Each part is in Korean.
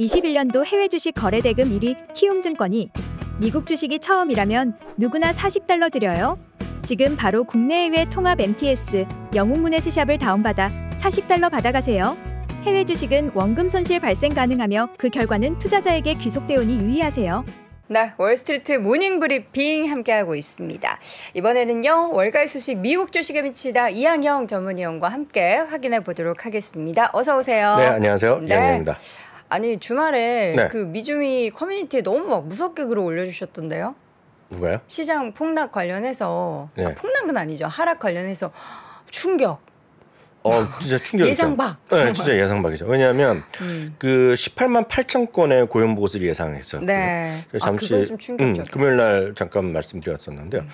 2 1년도 해외 주식 거래 대금 1위 키움증권이 미국 주식이 처음이라면 누구나 40달러 드려요. 지금 바로 국내외 통합 MTS 영웅문해스 샵을 다운받아 40달러 받아가세요. 해외 주식은 원금 손실 발생 가능하며 그 결과는 투자자에게 귀속되오니 유의하세요. 네, 월스트리트 모닝 브리핑 함께하고 있습니다. 이번에는요, 월가의 소식 미국 주식에 미치다 이항영 전문위원과 함께 확인해 보도록 하겠습니다. 어서 오세요. 네, 안녕하세요. 네. 이항영입니다. 아니 주말에 네. 그 미주미 커뮤니티에 너무 막 무섭게 글을 올려주셨던데요. 누가요? 시장 폭락 관련해서 네. 아, 폭락은 아니죠. 하락 관련해서 충격. 어 진짜 충격 예상박. 네, 진짜 예상박이죠. 왜냐하면 음. 그 18만 8천 건의 고용 보고서를 예상했었고 네. 아, 잠시 아, 음, 금요일 날 잠깐 말씀드렸었는데요. 음.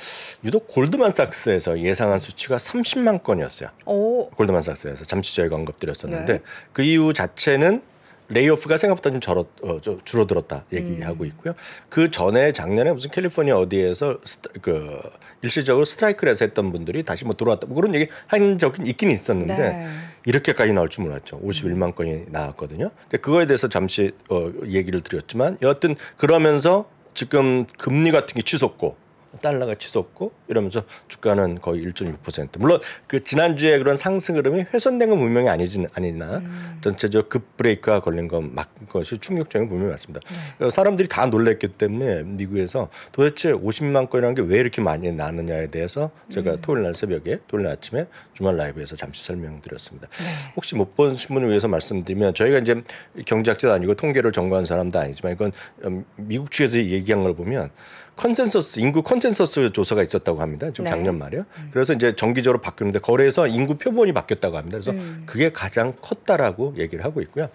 유독 골드만삭스에서 예상한 수치가 30만 건이었어요. 오. 골드만삭스에서 잠시 저희가 언급드렸었는데 네. 그 이후 자체는 레이오프가 생각보다 좀, 저러, 어, 좀 줄어들었다 얘기하고 음. 있고요. 그 전에 작년에 무슨 캘리포니아 어디에서 스타, 그 일시적으로 스트라이크를 했던 분들이 다시 뭐 들어왔다 뭐 그런 얘기 한 적은 있긴 있었는데 네. 이렇게까지 나올 줄 몰랐죠. 51만 음. 건이 나왔거든요. 근데 그거에 대해서 잠시 어, 얘기를 드렸지만 여하튼 그러면서 지금 금리 같은 게취소고 달러가 치솟고 이러면서 주가는 거의 1.6% 물론 그 지난주에 그런 상승 흐름이 훼손된 건 분명히 아니지 아니나 음. 전체적 급 브레이크가 걸린 건막 것이 충격적인 분명히 맞습니다. 네. 사람들이 다놀랬기 때문에 미국에서 도대체 50만 건이라는 게 왜 이렇게 많이 나느냐에 대해서 제가 음. 토요일 날 새벽에 토요일 아침에 주말 라이브에서 잠시 설명드렸습니다. 네. 혹시 못 보신 분을 위해서 말씀드리면 저희가 이제 경제학자도 아니고 통계를 전공한 사람도 아니지만 이건 음, 미국 측에서 얘기한 걸 보면 컨센서스 인구 컨센서스 조사가 있었다고 합니다. 지금 네. 작년 말이요. 그래서 이제 정기적으로 바뀌는데 거래에서 인구 표본이 바뀌었다고 합니다. 그래서 음. 그게 가장 컸다라고 얘기를 하고 있고요.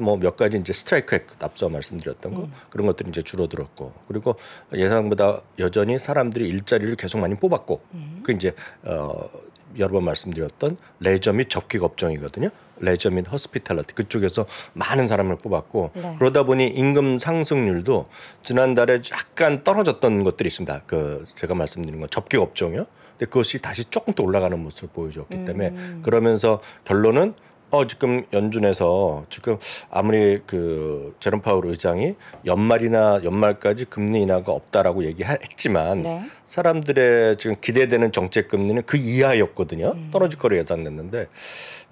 뭐 몇 가지 이제 스트라이크 액 앞서 말씀드렸던 거 음. 그런 것들이 이제 줄어들었고 그리고 예상보다 여전히 사람들이 일자리를 계속 많이 뽑았고 음. 그 이제 어 여러 번 말씀드렸던 레저 및 접객 업종이거든요. 레저 및 허스피탈러티 그쪽에서 많은 사람을 뽑았고 네. 그러다 보니 임금 상승률도 지난달에 약간 떨어졌던 것들이 있습니다. 그 제가 말씀드린 건 접객 업종이요. 근데 그것이 다시 조금 더 올라가는 모습을 보여줬기 음. 때문에 그러면서 결론은 어 지금 연준에서 지금 아무리 그 제롬 파울 의장이 연말이나 연말까지 금리 인하가 없다라고 얘기했지만 네. 사람들의 지금 기대되는 정책 금리는 그 이하였거든요. 음. 떨어질 거로 예상됐는데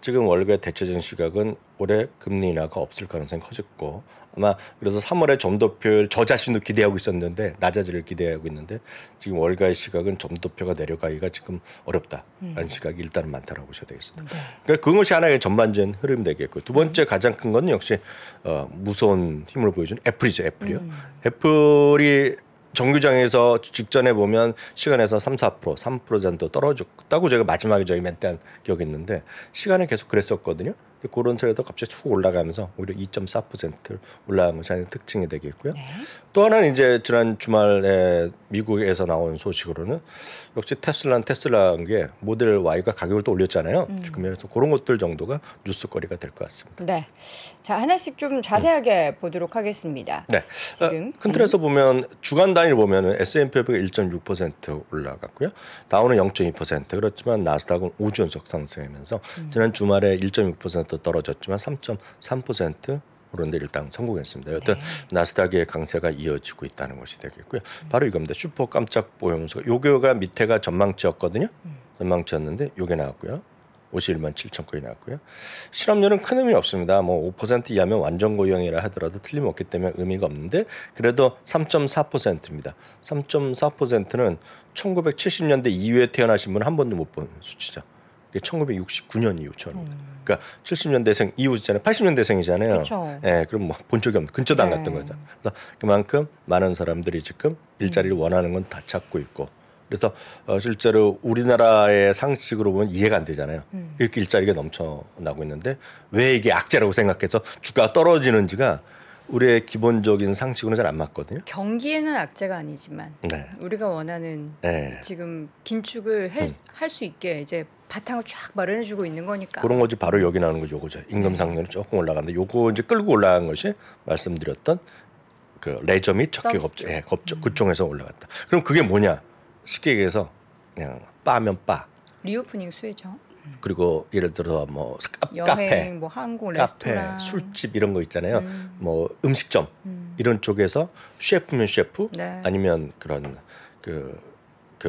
지금 월가 대체적인 시각은 올해 금리 인하가 없을 가능성이 커졌고 아마 그래서 3월에 점도표를 저 자신도 기대하고 있었는데 낮아지를 기대하고 있는데 지금 월가의 시각은 점도표가 내려가기가 지금 어렵다라는 음. 시각이 일단은 많다라고 보셔야 되겠습니다. 네. 그러니까 그것이 하나의 전반적인 흐름 되겠고 두 번째 음. 가장 큰 건 역시 어, 무서운 힘을 보여준 애플이죠 애플이요. 음. 애플이 정규장에서 직전에 보면 시간에서 3, 4% 3% 정도 떨어졌다고 제가 마지막에 저희 멘트한 기억이 있는데 시간은 계속 그랬었거든요. 그런 차에도 갑자기 쭉 올라가면서 오히려 2.4%를 올라간 것이 아닌 특징이 되겠고요. 네. 또 하나는 이제 지난 주말에 미국에서 나온 소식으로는 역시 테슬라는 테슬라인 게 모델 Y가 가격을 또 올렸잖아요. 음. 지금 그래서 그런 것들 정도가 뉴스거리가 될 것 같습니다. 네. 자, 하나씩 좀 자세하게 음. 보도록 하겠습니다. 네. 어, 지금 큰 틀에서 음. 보면 주간 단위를 보면 S&P 5 0 1.6% 올라갔고요. 다우는 0.2% 그렇지만 나스닥은 5주 연속 상승하면서 음. 지난 주말에 1.6%또 떨어졌지만 3.3% 오른데 일단 성공했습니다. 여튼 네. 나스닥의 강세가 이어지고 있다는 것이 되겠고요. 음. 바로 이겁니다. 슈퍼 깜짝 보험서 요거가 밑에가 전망치였거든요. 음. 전망치였는데 요게 나왔고요. 51만 7천 건이 나왔고요. 실업률은 큰 의미 없습니다. 뭐 5% 이하면 완전 고용이라 하더라도 틀림없기 때문에 의미가 없는데 그래도 3.4%입니다. 3.4%는 1970년대 이후에 태어나신 분은 한 번도 못 본 수치죠. 1969년 이후 처음입니다. 음. 그러니까 70년대생 이후잖아요. 80년대생이잖아요. 예, 그럼 뭐 본 적이 없는 근처도 안 네. 갔던 거죠. 그래서 그만큼 많은 사람들이 지금 일자리를 음. 원하는 건 다 찾고 있고 그래서 어, 실제로 우리나라의 상식으로 보면 이해가 안 되잖아요. 음. 이렇게 일자리가 넘쳐나고 있는데 왜 이게 악재라고 생각해서 주가가 떨어지는지가 우리의 기본적인 상식으로는 잘 안 맞거든요. 경기에는 악재가 아니지만 네. 우리가 원하는 네. 지금 긴축을 음. 할수 있게 이제 바탕을 쫙 마련해 주고 있는 거니까. 그런 거지 바로 여기 나오는 거죠. 그죠 임금 상률이 네. 조금 올라갔는데 요거 이제 끌고 올라간 것이 말씀드렸던 그 레저 및적계업종 예, 겁종, 그쪽에서 음. 올라갔다. 그럼 그게 뭐냐? 쉽게 얘기해서 그냥 빠면 빠. 리오프닝 수혜죠. 음. 그리고 예를 들어 뭐여 카페, 뭐 한국 카페, 레스토랑. 술집 이런 거 있잖아요. 음. 뭐 음식점 음. 이런 쪽에서 셰프면 셰프 네. 아니면 그런 그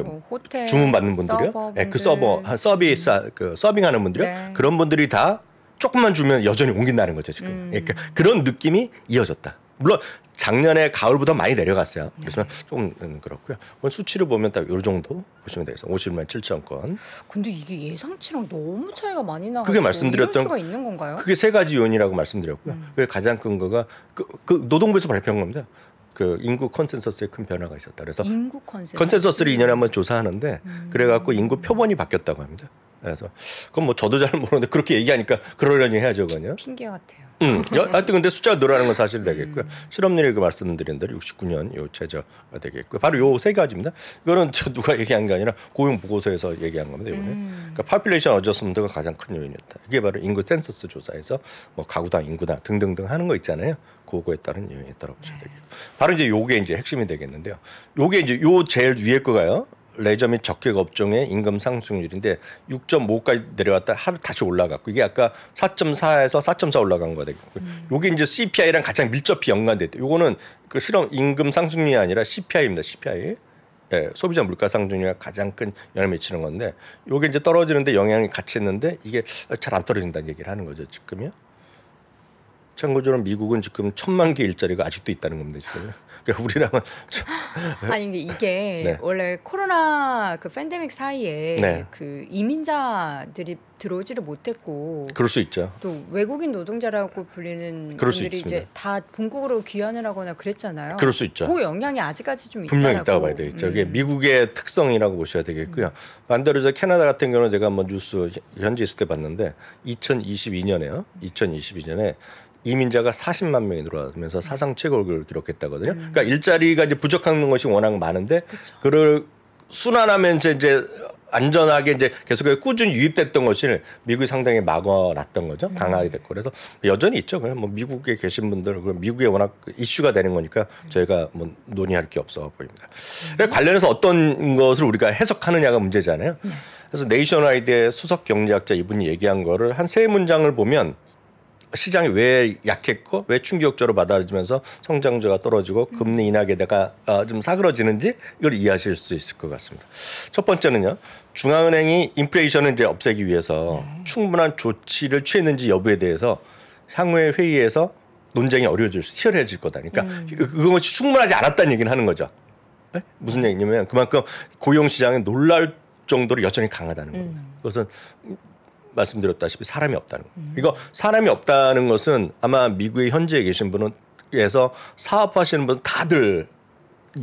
그 호텔, 주문 받는 분들이요. 네, 그 서버 서비스 음. 그 서빙하는 분들이요. 네. 그런 분들이 다 조금만 주면 여전히 옮긴다는 거죠 지금. 음. 예, 그러니까 그런 느낌이 이어졌다. 물론 작년에 가을보다 많이 내려갔어요. 그래서 네. 조금 음, 그렇고요. 오 수치를 보면 딱 요 정도 보시면 되겠어요. 50만 7천 건. 근데 이게 예상치랑 너무 차이가 많이 나가 그게 말씀드렸던 수가 있는 건가요? 그게 세 가지 요인이라고 말씀드렸고요. 음. 그게 가장 큰 거가 그, 그 노동부에서 발표한 겁니다. 그 인구 컨센서스에 큰 변화가 있었다. 그래서 인구 컨센서스. 컨센서스를 2년에 한번 조사하는데 음. 그래갖고 인구 표본이 바뀌었다고 합니다. 그래서 그건 뭐 저도 잘 모르는데 그렇게 얘기하니까 그러려니 해야죠, 그냥. 핑계 같아요. 음, 여하튼 근데 숫자가 늘어나는 건 사실 되겠고요. 실업률이 그 말씀드린 대로 69년 요 최저가 되겠고요. 바로 요 세 가지입니다. 이거는 저 누가 얘기한 게 아니라 고용 보고서에서 얘기한 겁니다. 이번에. 음. 그러니까 파퓰레이션 어저스먼트가 가장 큰 요인이었다. 이게 바로 인구 센서스 조사에서 뭐 가구당 인구당 등등등 하는 거 있잖아요. 그거에 따른 요인에 따라 보셔야 되겠고. 바로 이제 요게 이제 핵심이 되겠는데요. 요게 이제 요 제일 위에 거가요. 레저 및 적객 업종의 임금 상승률인데 6.5까지 내려왔다 하루 다시 올라갔고 이게 아까 4.4에서 4.4 올라간 거가 되고 음. 요게 이제 CPI랑 가장 밀접히 연관됐대. 요거는 그 실험 임금 상승률이 아니라 CPI입니다. CPI. 예, 소비자 물가 상승률이 가장 큰 영향을 미치는 건데 요게 이제 떨어지는데 영향이 같이 있는데 이게 잘 안 떨어진다는 얘기를 하는 거죠, 지금요. 이 참고적으로 미국은 지금 천만 개 일자리가 아직도 있다는 겁니다. 그러니까 우리랑은 아니 이게 네. 원래 코로나 그 팬데믹 사이에 네. 그 이민자들이 들어오지를 못했고 그럴 수 있죠. 또 외국인 노동자라고 불리는 분들이 이제 다 본국으로 귀환을 하거나 그랬잖아요. 그럴 수 있죠. 그 영향이 아직까지 좀 분명 있 있다고 봐야 되겠죠. 음. 이게 미국의 특성이라고 보셔야 되겠고요. 음. 반대로 저 캐나다 같은 경우는 제가 한번 뉴스 현지 있을 때 봤는데 2022년에요. 2022년에 이민자가 40만 명이 늘어나면서 네. 사상 최고를 기록했다거든요. 음. 그러니까 일자리가 이제 부족한 것이 워낙 많은데 그쵸. 그를 순환하면서 이제 안전하게 이제 계속 꾸준히 유입됐던 것을 미국이 상당히 막아놨던 거죠. 음. 강하게 됐고 그래서 여전히 있죠. 그냥 뭐 미국에 계신 분들 그 미국에 워낙 이슈가 되는 거니까 음. 저희가 뭐 논의할 게 없어 보입니다. 그 관련해서 어떤 것을 우리가 해석하느냐가 문제잖아요. 네. 그래서 네이션아이디의 수석 경제학자 이분이 얘기한 거를 한 세 문장을 보면 시장이 왜 약했고 왜 충격적으로 받아들이면서 성장주가 떨어지고 금리 인하 계대가 어, 좀 사그러지는지 이걸 이해하실 수 있을 것 같습니다. 첫 번째는요. 중앙은행이 인플레이션을 이제 없애기 위해서 네. 충분한 조치를 취했는지 여부에 대해서 향후의 회의에서 논쟁이 어려워질 수, 치열해질 거다. 그러니까 음. 그것이 뭐 충분하지 않았다는 얘기를 하는 거죠. 네? 무슨 네. 얘기냐면 그만큼 고용 시장이 놀랄 정도로 여전히 강하다는 겁니다. 음. 그것은 말씀드렸다시피 사람이 없다는 거. 음. 이거 사람이 없다는 것은 아마 미국에 현지에 계신 분은 에서 사업하시는 분 다들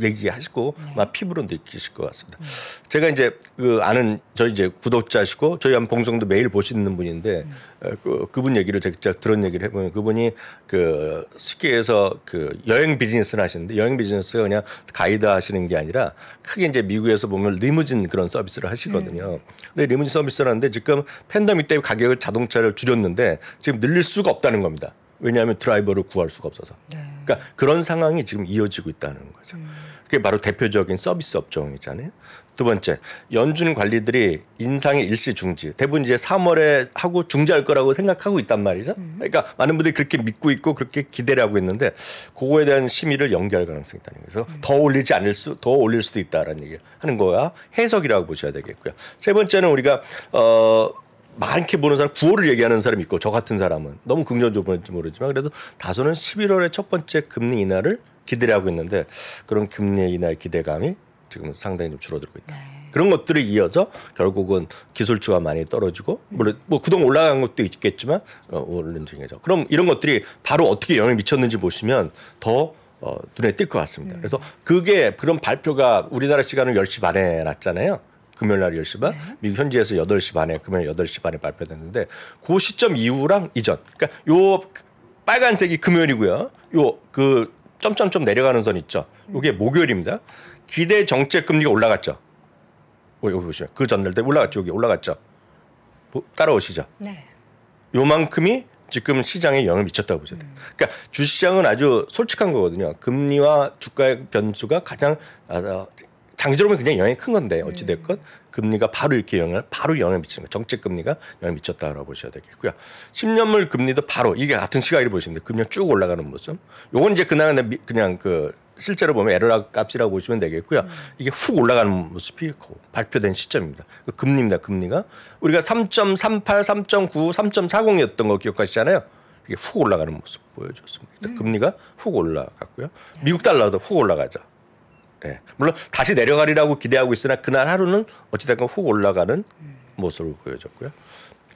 얘기하시고 네. 막 피부로 느끼실 것 같습니다. 음. 제가 이제 그 아는 저희 이제 구독자시고 저희 한 봉성도 매일 보시는 분인데 음. 어, 그, 그분 얘기를 제가 들은 얘기를 해보면 그분이 그 스키에서 그 여행 비즈니스를 하시는데 여행 비즈니스가 그냥 가이드 하시는 게 아니라 크게 이제 미국에서 보면 리무진 그런 서비스를 하시거든요. 음. 근데 리무진 서비스라는데 지금 팬데믹 때 가격을 자동차를 줄였는데 지금 늘릴 수가 없다는 겁니다. 왜냐하면 드라이버를 구할 수가 없어서. 네. 그러니까 그런 상황이 지금 이어지고 있다는 거죠. 음. 그게 바로 대표적인 서비스 업종이잖아요. 두 번째, 연준 관리들이 인상의 일시 중지. 대부분 이제 3월에 하고 중지할 거라고 생각하고 있단 말이죠. 음. 그러니까 많은 분들이 그렇게 믿고 있고 그렇게 기대를 하고 있는데 그거에 대한 심의를 연결할 가능성이 있다는 거죠. 그래서 음. 더 올리지 않을 수, 더 올릴 수도 있다라는 얘기를 하는 거야. 해석이라고 보셔야 되겠고요. 세 번째는 우리가 어 많게 보는 사람 구호를 얘기하는 사람이 있고 저 같은 사람은 너무 긍정적으로는지 모르지만 그래도 다소는 11월에 첫 번째 금리 인하를 기대를 하고 있는데 그런 금리 인하의 기대감이 지금 상당히 좀 줄어들고 있다. 네. 그런 것들이 이어져 결국은 기술주가 많이 떨어지고 물론 뭐 그동안 올라간 것도 있겠지만 어, 오른 중에죠 그럼 이런 것들이 바로 어떻게 영향을 미쳤는지 보시면 더 어, 눈에 띌 것 같습니다. 네. 그래서 그게 그런 발표가 우리나라 시간을 10시 반에 났잖아요. 금요일 날 10시 반, 네. 미국 현지에서 8시 반에 금요일 8시 반에 발표됐는데 그 시점 이후랑 이전. 그러니까 요 빨간색이 금요일이고요. 요 그 점점점 내려가는 선 있죠. 요게 음. 목요일입니다. 기대 정책 금리가 올라갔죠. 여기 보시면 그 전날 때 올라갔죠. 여기 올라갔죠. 따라오시죠. 네. 요만큼이 지금 시장에 영향을 미쳤다고 보셔야 돼요. 음. 그러니까 주시장은 식 아주 솔직한 거거든요. 금리와 주가의 변수가 가장 아, 아, 장기적으로 는 그냥 영향이 큰 건데 네. 어찌 됐건 금리가 바로 이렇게 영향을 바로 영향을 미치는 거예요 정책 금리가 영향을 미쳤다라고 보셔야 되겠고요. 10년물 금리도 바로 이게 같은 시각을 보시면 돼요. 금리가 쭉 올라가는 모습. 요건 이제 그냥 그냥 그 실제로 보면 에러라 값이라고 보시면 되겠고요. 네. 이게 훅 올라가는 모습이 발표된 시점입니다. 그 금리입니다. 금리가 우리가 3.38, 3.9, 3.40이었던 거 기억하시잖아요. 이게 훅 올라가는 모습 보여줬습니다. 네. 금리가 훅 올라갔고요. 미국 달러도 훅 올라가죠. 예. 물론 다시 내려가리라고 기대하고 있으나 그날 하루는 어찌됐건 훅 올라가는 모습을 보여줬고요.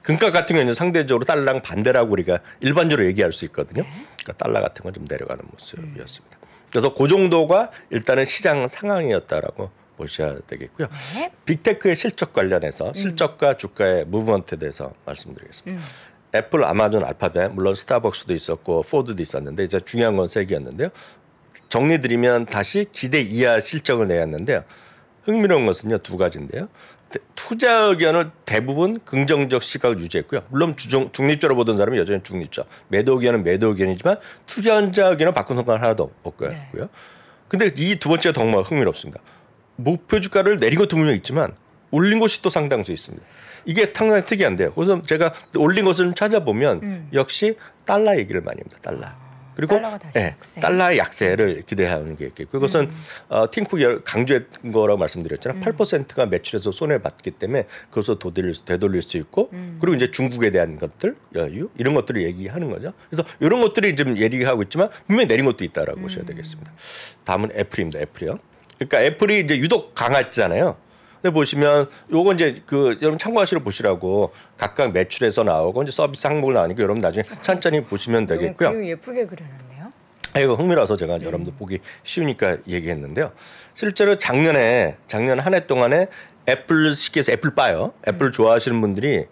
금값 같은 경우는 상대적으로 달러랑 반대라고 우리가 일반적으로 얘기할 수 있거든요. 네. 그러니까 달러 같은 건 좀 내려가는 모습이었습니다. 음. 그래서 그 정도가 일단은 시장 상황이었다라고 보셔야 되겠고요. 네. 빅테크의 실적 관련해서 음. 실적과 주가의 무브먼트에 대해서 말씀드리겠습니다. 음. 애플, 아마존, 알파벳, 물론 스타벅스도 있었고 포드도 있었는데 이제 중요한 건 세 개였는데요. 정리드리면 다시 기대 이하 실적을 내왔는데요. 흥미로운 것은요 두 가지인데요. 투자 의견을 대부분 긍정적 시각을 유지했고요. 물론 주종, 중립적으로 보던 사람은 여전히 중립적. 매도 의견은 매도 의견이지만 투자자 의견을 바꾼 순간 하나도 없고요. 네. 근데 이 두번째 덕목 말 흥미롭습니다. 목표 주가를 내린 것도 분명 있지만 올린 곳이 또 상당수 있습니다. 이게 상당히 특이한데요. 그래서 제가 올린 것을 찾아보면 음. 역시 달러 얘기를 많이 합니다. 달러. 그리고 달러가 예, 약세. 달러의 약세를 기대하는 게 있겠고 그것은 음. 어, 팀쿡이 강조했던 거라고 말씀드렸잖아요. 음. 8%가 매출에서 손해 봤기 때문에 그것을 도돌 되돌릴 수 있고 음. 그리고 이제 중국에 대한 것들 여유 어, 이런 것들을 얘기하는 거죠. 그래서 이런 것들이 지금 얘기하고 있지만 분명히 내린 것도 있다라고 보셔야 음. 되겠습니다. 다음은 애플입니다. 애플이요. 그러니까 애플이 이제 유독 강하잖아요 근데 보시면 요거 이제 그 여러분 참고하시러 보시라고 각각 매출에서 나오고 이제 서비스 항목을 나오니까 여러분 나중에 그렇죠. 천천히 보시면 되겠고요. 그림 예쁘게 그려놨네요. 아, 이거 흥미로워서 제가 네. 여러분들 보기 쉬우니까 얘기했는데요. 실제로 작년에 작년 한 해 동안에 애플 시계에서 애플 바요. 애플 음. 좋아하시는 분들이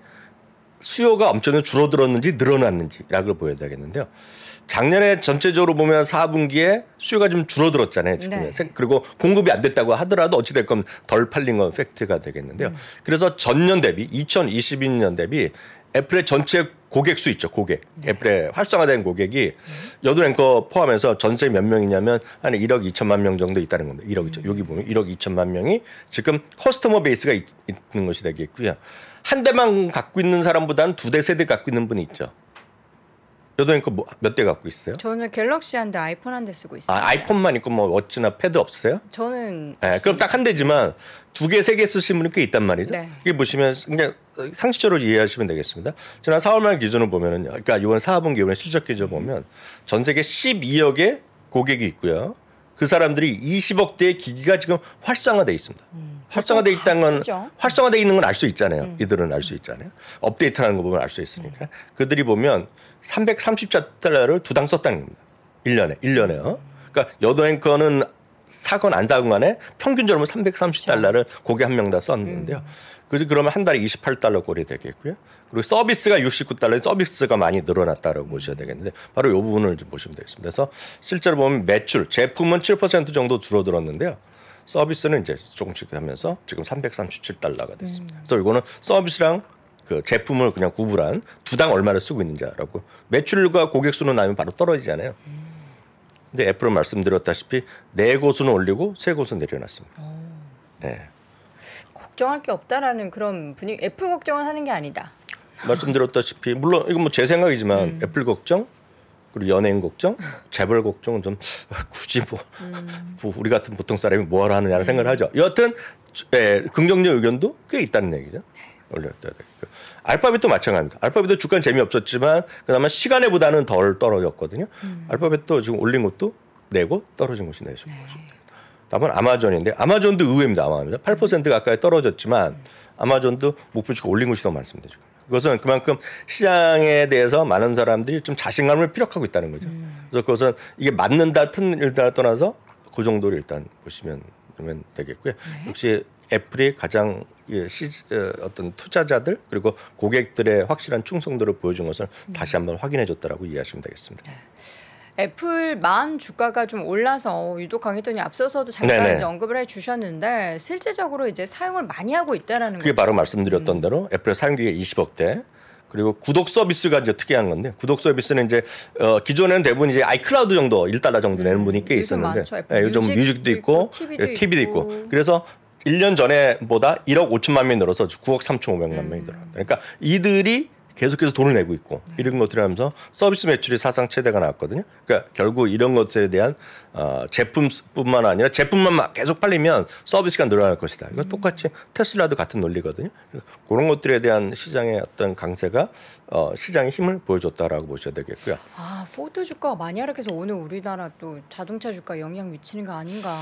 수요가 엄청 줄어들었는지 늘어났는지라고 보여야 되겠는데요. 작년에 전체적으로 보면 4분기에 수요가 좀 줄어들었잖아요. 지금 네. 그리고 공급이 안 됐다고 하더라도 어찌 됐건 덜 팔린 건 팩트가 되겠는데요. 음. 그래서 전년 대비 2022년 대비 애플의 전체 고객 수 있죠. 고객. 네. 애플의 활성화된 고객이 여드 앵커 포함해서 전세 몇 명이냐면 한 1억 2천만 명 정도 있다는 겁니다. 1억이죠. 음. 여기 보면 1억 2천만 명이 지금 커스터머 베이스가 있, 있는 것이 되겠고요. 한 대만 갖고 있는 사람보다는 두 대, 세 대 갖고 있는 분이 있죠. 여덟앵커 뭐, 몇대 갖고 있어요? 저는 갤럭시 한 대, 아이폰 한 대 쓰고 있어요. 아, 아이폰만 있고 뭐 워치나 패드 없어요? 저는 네, 그럼 딱 한 대지만 두 개, 세 개 쓰시는 분이 꽤 있단 말이죠. 네. 이게 보시면 그냥 상식적으로 이해하시면 되겠습니다. 지난 4월 말 기준을 보면은 그러니까 이번 4분기 이번 실적 기준 보면 전 세계 12억의 고객이 있고요. 그 사람들이 20억 대의 기기가 지금 활성화돼 있습니다. 음. 활성화돼 있다는 건 활성화돼 있는 건 알 수 있잖아요. 음. 이들은 알 수 있잖아요. 업데이트하는 거 보면 알 수 있으니까 음. 그들이 보면 330자 달러를 두 당 썼다는 겁니다. 1년에 1년에요. 그러니까 여덟 앵커는 사건 안 사건 간에 평균적으로 330달러를 그렇죠. 고객 한 명 다 썼는데요. 음. 그래서 그러면 한 달에 28달러 꼴이 되겠고요. 그리고 서비스가 69달러, 서비스가 많이 늘어났다라고 보셔야 되겠는데 바로 이 부분을 좀 보시면 되겠습니다. 그래서 실제로 보면 매출, 제품은 7% 정도 줄어들었는데요. 서비스는 이제 조금씩 하면서 지금 337달러가 됐습니다. 음. 그래서 이거는 서비스랑 그 제품을 그냥 구분한 두 당 얼마를 쓰고 있는지 알았고 매출과 고객 수는 나면 바로 떨어지잖아요. 음. 근데 애플은 말씀드렸다시피 네 곳은 올리고 세 곳은 내려놨습니다. 예. 네. 걱정할 게 없다라는 그런 분위기. 애플 걱정은 하는 게 아니다. 말씀드렸다시피 물론 이건 뭐 제 생각이지만 음. 애플 걱정, 그리고 연예인 걱정, 재벌 걱정은 좀 굳이 뭐, 음. 뭐 우리 같은 보통 사람이 뭘 하느냐는 음. 생각을 하죠. 여하튼 예, 긍정적 의견도 꽤 있다는 얘기죠. 네. 올렸다. 알파벳도 마찬가지입니다. 알파벳도 주간 재미없었지만 그나마 시간에 보다는 덜 떨어졌거든요. 음. 알파벳도 지금 올린 것도 내고 떨어진 것이 내신 네. 것입다다 아마존인데 아마존도 의외입니다. 아마존 8% 가까이 떨어졌지만 아마존도 목표치가 올린 것이 더 많습니다. 지금. 그것은 그만큼 시장에 대해서 많은 사람들이 좀 자신감을 피력하고 있다는 거죠. 음. 그래서 그것은 이게 맞는다 틀린다 떠나서 그 정도로 일단 보시면 되겠고요. 네. 역시 애플이 가장 예, 시, 어, 어떤 투자자들 그리고 고객들의 확실한 충성도를 보여준 것을 음. 다시 한번 확인해 줬다라고 이해하시면 되겠습니다. 네. 애플만 주가가 좀 올라서 유독 강했더니 앞서서도 잠깐 이제 언급을 해주셨는데 실제적으로 이제 사용을 많이 하고 있다라는 그게 거죠. 바로 말씀드렸던 음. 대로 애플의 사용기가 20억대. 그리고 구독 서비스가 이제 특이한 건데 구독 서비스는 이제 어, 기존에는 대부분 이제 아이클라우드 정도 1달러 정도 내는 음, 분이 꽤 있었는데 요즘, 예, 요즘 뮤직도 있고, TV도, 예, TV도 있고. 있고 그래서 1년 전에보다 1억 5천만 명이 늘어서 9억 3천 5백만 명이 음. 늘어났다. 그러니까 이들이 계속해서 돈을 내고 있고 네. 이런 것들 하면서 서비스 매출이 사상 최대가 나왔거든요. 그러니까 결국 이런 것들에 대한 어, 제품뿐만 아니라 제품만 계속 팔리면 서비스가 늘어날 것이다. 이거 음. 똑같이 테슬라도 같은 논리거든요. 그런 것들에 대한 시장의 어떤 강세가 어, 시장의 힘을 보여줬다라고 보셔야 되겠고요. 아 포드 주가 마니아락해서 오늘 우리나라 또 자동차 주가 영향 미치는 거 아닌가?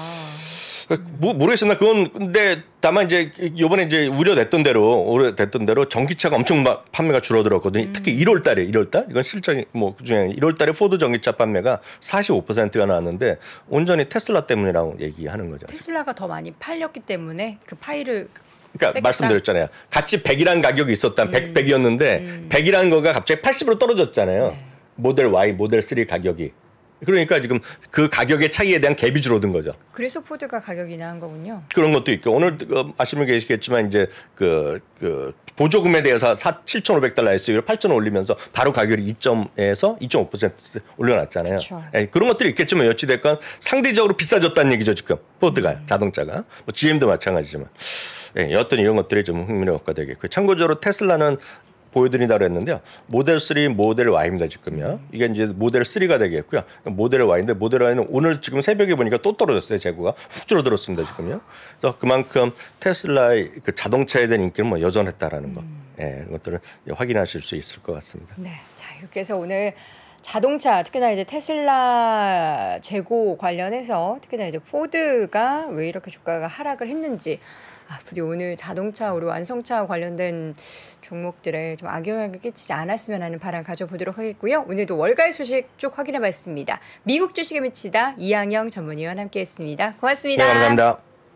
모, 모르겠습니다. 그건 근데 다만 이제 요번에 이제 우려됐던 대로 우려됐던 대로 전기차가 엄청 막 판매가 줄어들었거든요. 음. 특히 1월 달에 1월 달 이건 실적이 뭐 그중에 1월 달에 포드 전기차 판매가 45%가 나왔는데 온전히 테슬라 때문이라고 얘기하는 거죠. 테슬라가 더 많이 팔렸기 때문에 그 파일을 그러니까 뺏겼다. 말씀드렸잖아요. 같이 1 0 0이란 가격이 있었던 음. 100, 100이었는데 음. 1 0 0이란 거가 갑자기 80으로 떨어졌잖아요. 네. 모델 Y, 모델 3 가격이. 그러니까 지금 그 가격의 차이에 대한 갭이 줄어든 거죠. 그래서 포드가 가격이 나은 거군요. 그런 것도 있고 오늘 아시면 그 계시겠지만 이제 그, 그 보조금에 대해서 4, 7,500달러에서 8,000원 올리면서 바로 가격이 2.에서 2.5% 올려놨잖아요. 그 그런 것들이 있겠지만 여찌됐건 상대적으로 비싸졌다는 얘기죠 지금 포드가 음. 자동차가 뭐 GM도 마찬가지지만 예, 여튼 이런 것들이 좀 흥미로워가 되겠고 참고적으로 테슬라는 보여드린다 그했는데요 모델 3, 모델 Y입니다 지금요. 이게 이제 모델 3가 되겠고요. 모델 Y인데 모델 Y는 오늘 지금 새벽에 보니까 또 떨어졌어요 재고가 훅 줄어들었습니다 지금요. 그래서 그만큼 테슬라의 그 자동차에 대한 인기는 뭐 여전했다라는 거, 음. 예, 그런 것들을 확인하실 수 있을 것 같습니다. 네, 자 이렇게 해서 오늘. 자동차 특히나 이제 테슬라 재고 관련해서 특히나 이제 포드가 왜 이렇게 주가가 하락을 했는지 아, 부디 오늘 자동차 우리 완성차 관련된 종목들에 좀 악영향을 끼치지 않았으면 하는 바람 가져보도록 하겠고요. 오늘도 월가의 소식 쭉 확인해봤습니다. 미국 주식에 미치다 이양영 전문위원 함께했습니다. 고맙습니다. 네, 감사합니다.